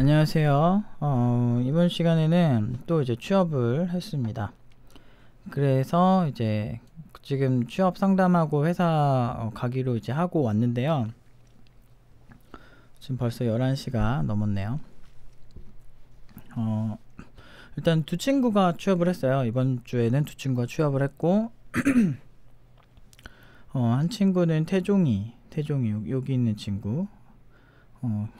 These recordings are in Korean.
안녕하세요. 어, 이번 시간에는 또 이제 취업을 했습니다. 그래서 이제 지금 취업 상담하고 회사 어, 가기로 이제 하고 왔는데요. 지금 벌써 11시가 넘었네요. 어, 일단 두 친구가 취업을 했어요. 이번 주에는 두 친구가 취업을 했고, 어, 한 친구는 태종이, 태종이, 여기 있는 친구. 어,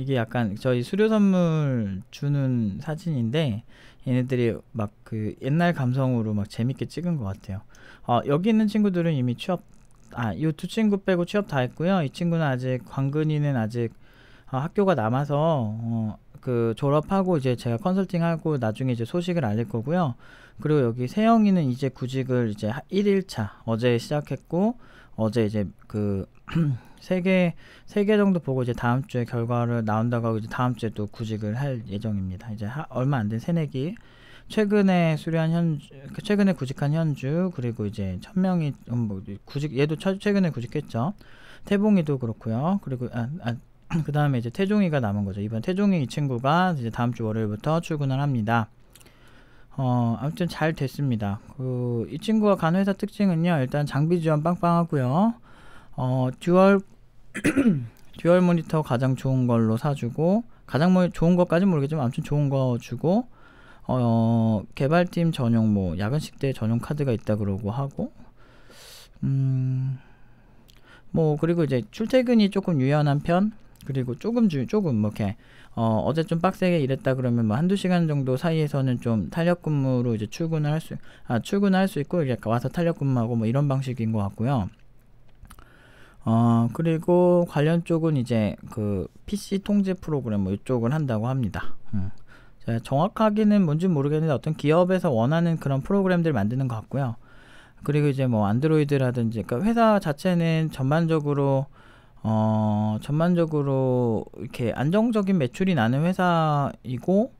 이게 약간 저희 수료 선물 주는 사진인데 얘네들이 막 그 옛날 감성으로 막 재밌게 찍은 것 같아요. 어, 여기 있는 친구들은 이미 취업 아 이 두 친구 빼고 취업 다 했고요. 이 친구는 아직 광근이는 아직 어, 학교가 남아서 어, 그 졸업하고 이제 제가 컨설팅하고 나중에 이제 소식을 알릴 거고요. 그리고 여기 세영이는 이제 구직을 이제 1일차 어제 시작했고 어제 이제 그 세개세개 정도 보고 이제 다음 주에 결과를 나온다고 하고 이제 다음 주에 또 구직을 할 예정입니다. 이제 하, 얼마 안 된 새내기 최근에 수료한 현 그 최근에 구직한 현주 그리고 이제 천명이 음, 뭐 구직 얘도 최근에 구직했죠. 태봉이도 그렇고요. 그리고 아, 아, 그 다음에 이제 태종이가 남은 거죠. 이번 태종이 이 친구가 이제 다음 주 월요일부터 출근을 합니다. 어, 아무튼 잘 됐습니다. 그, 이 친구가 간 회사 특징은요, 일단 장비 지원 빵빵하고요. 어, 듀얼 듀얼 모니터 가장 좋은 걸로 사주고 가장 뭐 좋은 것까지 모르겠지만 아무튼 좋은 거 주고 어, 개발팀 전용 뭐야근식대 전용 카드가 있다 그러고 하고 음뭐 그리고 이제 출퇴근이 조금 유연한 편 그리고 조금 주 조금 뭐 이렇게 어, 어제 좀 빡세게 일했다 그러면 뭐 한두 시간 정도 사이에서는 좀 탄력 근무로 이제 출근을 할수아 출근을 할수 있고 이제 와서 탄력 근무하고 뭐 이런 방식인 것 같고요. 어, 그리고 관련 쪽은 이제 그 PC 통제 프로그램 뭐 이쪽을 한다고 합니다. 음. 정확하게는 뭔지 모르겠는데 어떤 기업에서 원하는 그런 프로그램들 만드는 것 같고요. 그리고 이제 뭐 안드로이드라든지 그러니까 회사 자체는 전반적으로 어 전반적으로 이렇게 안정적인 매출이 나는 회사이고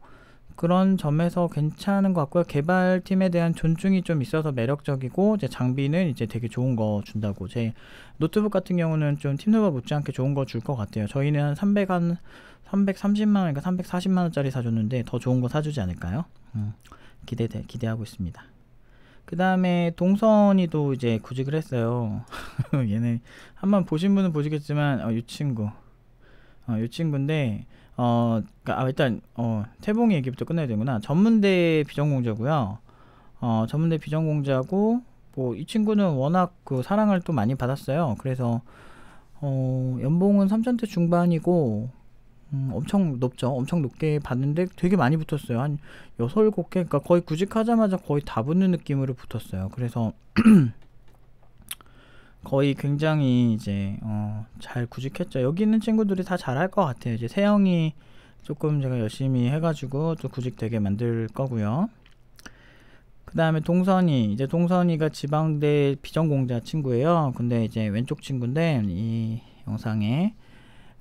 그런 점에서 괜찮은 것 같고요. 개발팀에 대한 존중이 좀 있어서 매력적이고 이제 장비는 이제 되게 좋은 거 준다고 제 노트북 같은 경우는 좀 팀노바 못지않게 좋은 거 줄 것 같아요. 저희는 한 300, 한 330만 원, 그러 340만 원짜리 사줬는데 더 좋은 거 사주지 않을까요? 음, 기대 기대하고 있습니다. 그 다음에 동선이도 이제 구직을 했어요. 얘네 한번 보신 분은 보시겠지만 어, 이 친구, 어, 이 친구인데. 어, 그러니까, 아, 일단 어, 태봉 얘기부터 끝내야 되구나. 전문대 비전공자고요. 어, 전문대 비전공자고 뭐 이 친구는 워낙 그 사랑을 또 많이 받았어요. 그래서 어, 연봉은 3천대 중반이고 음, 엄청 높죠. 엄청 높게 받는데 되게 많이 붙었어요. 한 여섯 일곱 개, 그러니까 거의 구직하자마자 거의 다 붙는 느낌으로 붙었어요. 그래서 거의 굉장히 이제 어, 잘 구직했죠. 여기 있는 친구들이 다 잘할 것 같아요. 이제 세영이 조금 제가 열심히 해가지고 또 구직되게 만들 거고요. 그 다음에 동선이 이제 동선이가 지방대 비전공자 친구예요. 근데 이제 왼쪽 친구인데 이 영상에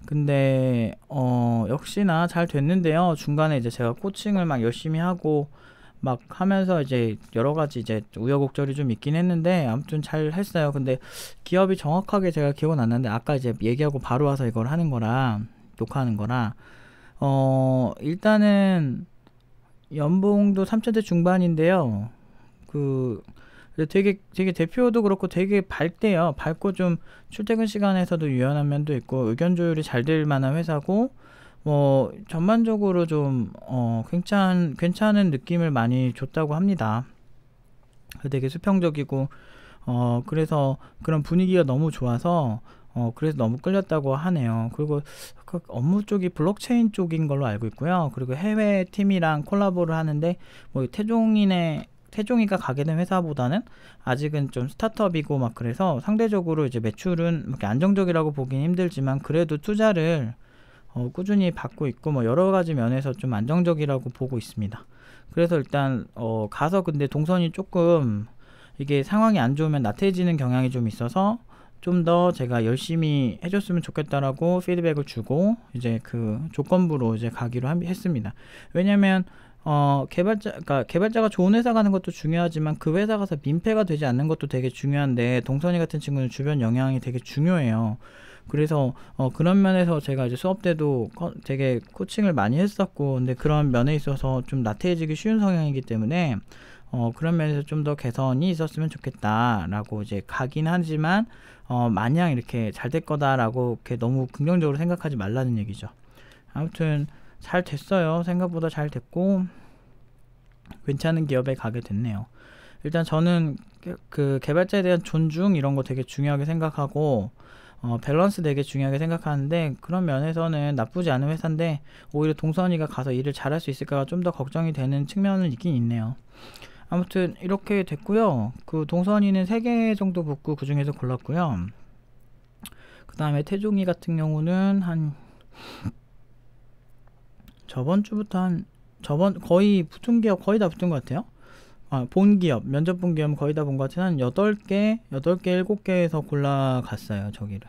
근데 어 역시나 잘 됐는데요. 중간에 이제 제가 코칭을 막 열심히 하고 막 하면서 이제 여러 가지 이제 우여곡절이 좀 있긴 했는데 아무튼 잘 했어요. 근데 기업이 정확하게 제가 기억은 안 나는데 아까 이제 얘기하고 바로 와서 이걸 하는 거라 녹화하는 거라 어 일단은 연봉도 3천대 중반인데요. 그 되게 되게 대표도 그렇고 되게 밝대요. 밝고 좀 출퇴근 시간에서도 유연한 면도 있고 의견 조율이 잘 될 만한 회사고 뭐 전반적으로 좀 어, 괜찮 괜찮은 느낌을 많이 줬다고 합니다. 되게 수평적이고 어 그래서 그런 분위기가 너무 좋아서 어 그래서 너무 끌렸다고 하네요. 그리고 그 업무 쪽이 블록체인 쪽인 걸로 알고 있고요. 그리고 해외 팀이랑 콜라보를 하는데 뭐 태종인의 태종이가 가게 된 회사보다는 아직은 좀 스타트업이고 막 그래서 상대적으로 이제 매출은 이렇게 안정적이라고 보긴 힘들지만 그래도 투자를 어, 꾸준히 받고 있고 뭐 여러 가지 면에서 좀 안정적이라고 보고 있습니다. 그래서 일단 어, 가서 근데 동선이 조금 이게 상황이 안 좋으면 나태해지는 경향이 좀 있어서 좀 더 제가 열심히 해줬으면 좋겠다라고 피드백을 주고 이제 그 조건부로 이제 가기로 했습니다. 왜냐면 어, 개발자, 그니까 개발자가 좋은 회사 가는 것도 중요하지만 그 회사 가서 민폐가 되지 않는 것도 되게 중요한데 동선이 같은 친구는 주변 영향이 되게 중요해요. 그래서 어, 그런 면에서 제가 이제 수업 때도 커, 되게 코칭을 많이 했었고 근데 그런 면에 있어서 좀 나태해지기 쉬운 성향이기 때문에 어, 그런 면에서 좀 더 개선이 있었으면 좋겠다라고 이제 가긴 하지만 어, 마냥 이렇게 잘 될 거다라고 이렇게 너무 긍정적으로 생각하지 말라는 얘기죠. 아무튼 잘 됐어요. 생각보다 잘 됐고 괜찮은 기업에 가게 됐네요. 일단 저는 그 개발자에 대한 존중 이런 거 되게 중요하게 생각하고 어, 밸런스 되게 중요하게 생각하는데 그런 면에서는 나쁘지 않은 회사인데 오히려 동선이가 가서 일을 잘할 수 있을까가 좀 더 걱정이 되는 측면은 있긴 있네요. 아무튼 이렇게 됐고요. 그 동선이는 3개 정도 붙고 그 중에서 골랐고요. 그 다음에 태종이 같은 경우는 한 저번 주부터 한 저번 거의 붙은 기업 거의 다 붙은 것 같아요. 아, 본기업, 면접 본기업 거의 다 본 것 같은 한 8개, 8개, 7개에서 골라갔어요, 저기를.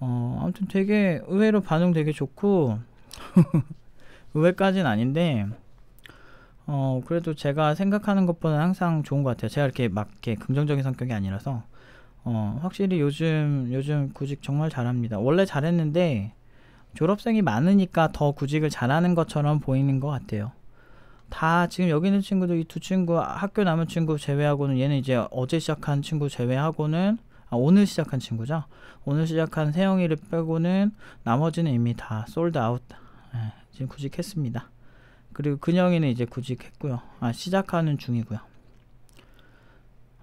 어, 아무튼 되게 의외로 반응 되게 좋고, 의외까진 아닌데, 어, 그래도 제가 생각하는 것보다는 항상 좋은 것 같아요. 제가 이렇게 막 이렇게 긍정적인 성격이 아니라서, 어, 확실히 요즘, 요즘 구직 정말 잘합니다. 원래 잘했는데, 졸업생이 많으니까 더 구직을 잘하는 것처럼 보이는 것 같아요. 다 지금 여기 있는 친구들 이두 친구 학교 남은 친구 제외하고는 얘는 이제 어제 시작한 친구 제외하고는 아, 오늘 시작한 친구죠. 오늘 시작한 세영이를 빼고는 나머지는 이미 다 솔드 아웃 예, 지금 구직했습니다. 그리고 근영이는 이제 구직했고요. 아 시작하는 중이고요.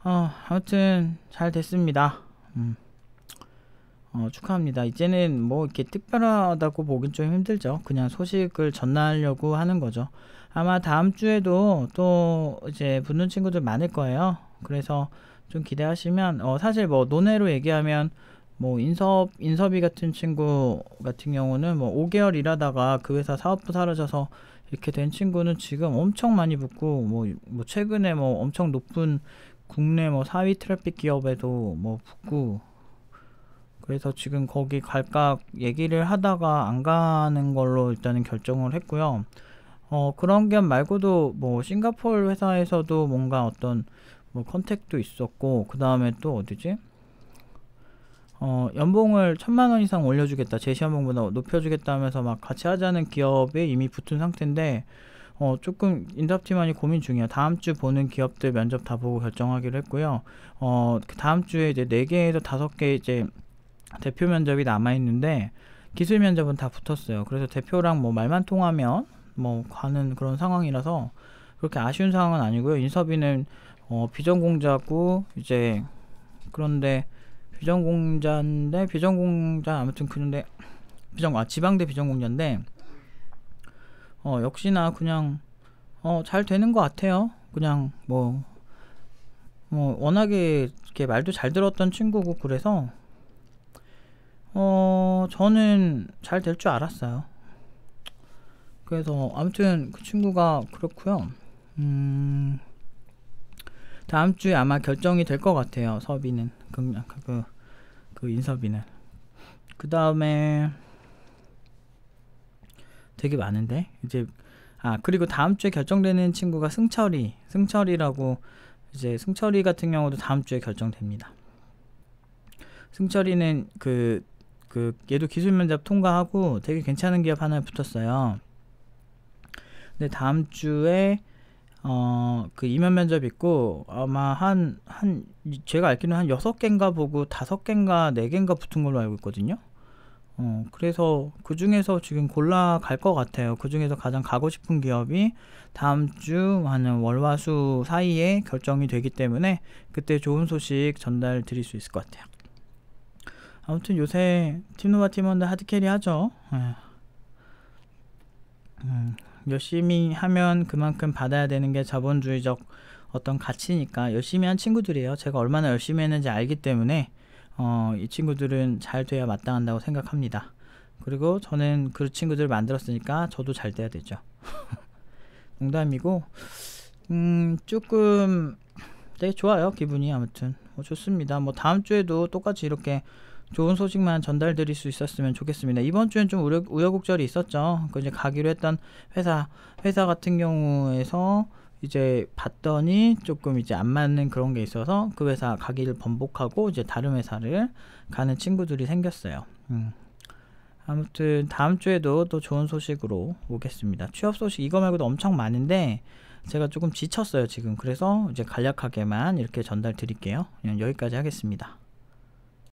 어, 아무튼 잘 됐습니다. 음. 어, 축하합니다. 이제는 뭐 이렇게 특별하다고 보긴 좀 힘들죠. 그냥 소식을 전하려고 하는 거죠. 아마 다음 주에도 또 이제 붙는 친구들 많을 거예요. 그래서 좀 기대하시면 어, 사실 뭐 논외로 얘기하면 뭐 인섭 인섭이 같은 친구 같은 경우는 뭐 5개월 일하다가 그 회사 사업부 사라져서 이렇게 된 친구는 지금 엄청 많이 붙고 뭐, 뭐 최근에 뭐 엄청 높은 국내 뭐 4위 트래픽 기업에도 뭐 붙고 그래서 지금 거기 갈까 얘기를 하다가 안 가는 걸로 일단은 결정을 했고요. 어, 그런 겸 말고도 뭐 싱가포르 회사에서도 뭔가 어떤 뭐 컨택도 있었고 그 다음에 또 어디지? 어, 연봉을 천만 원 이상 올려주겠다 제시연봉보다 높여주겠다 하면서 막 같이 하자는 기업에 이미 붙은 상태인데 어, 조금 인사팀만이 고민 중이야. 다음 주 보는 기업들 면접 다 보고 결정하기로 했고요. 어, 그 다음 주에 이제 4개에서 5개 이제 대표 면접이 남아 있는데 기술 면접은 다 붙었어요. 그래서 대표랑 뭐 말만 통하면 뭐 가는 그런 상황이라서 그렇게 아쉬운 상황은 아니고요. 인서비는 어, 비전공자고 이제 그런데 비전공자인데 비전공자 아무튼 그런데 비전 아 지방대 비전공자인데 어 역시나 그냥 어 잘 되는 것 같아요. 그냥 뭐뭐 뭐 워낙에 이렇게 말도 잘 들었던 친구고 그래서 어, 저는 잘 될 줄 알았어요. 그래서 아무튼 그 친구가 그렇고요. 음, 다음 주에 아마 결정이 될 것 같아요. 서비는 그, 그, 그인서비는그 다음에 되게 많은데 이제 아 그리고 다음 주에 결정되는 친구가 승철이 승철이라고 이제 승철이 같은 경우도 다음 주에 결정됩니다. 승철이는 그그 얘도 기술 면접 통과하고 되게 괜찮은 기업 하나에 붙었어요. 근데 다음 주에 어그 이면 면접 있고 아마 한 한 제가 알기로는 한 여섯 개인가 보고 다섯 개인가 네 개인가 붙은 걸로 알고 있거든요. 어 그래서 그 중에서 지금 골라 갈것 같아요. 그 중에서 가장 가고 싶은 기업이 다음 주 하는 월화수 사이에 결정이 되기 때문에 그때 좋은 소식 전달 드릴 수 있을 것 같아요. 아무튼 요새 팀노바 팀원들 하드캐리 하죠. 예. 음, 열심히 하면 그만큼 받아야 되는 게 자본주의적 어떤 가치니까 열심히 한 친구들이에요. 제가 얼마나 열심히 했는지 알기 때문에 어, 이 친구들은 잘 돼야 마땅한다고 생각합니다. 그리고 저는 그 친구들 만들었으니까 저도 잘 돼야 되죠. 농담이고 음, 조금 되게 좋아요 기분이 아무튼 뭐 좋습니다. 뭐 다음 주에도 똑같이 이렇게 좋은 소식만 전달드릴 수 있었으면 좋겠습니다. 이번 주엔 좀 우려, 우여곡절이 있었죠. 그 이제 가기로 했던 회사 회사 같은 경우에서 이제 봤더니 조금 이제 안 맞는 그런 게 있어서 그 회사 가기를 번복하고 이제 다른 회사를 가는 친구들이 생겼어요. 음. 아무튼 다음 주에도 또 좋은 소식으로 오겠습니다. 취업 소식 이거 말고도 엄청 많은데 제가 조금 지쳤어요 지금. 그래서 이제 간략하게만 이렇게 전달 드릴게요. 여기까지 하겠습니다.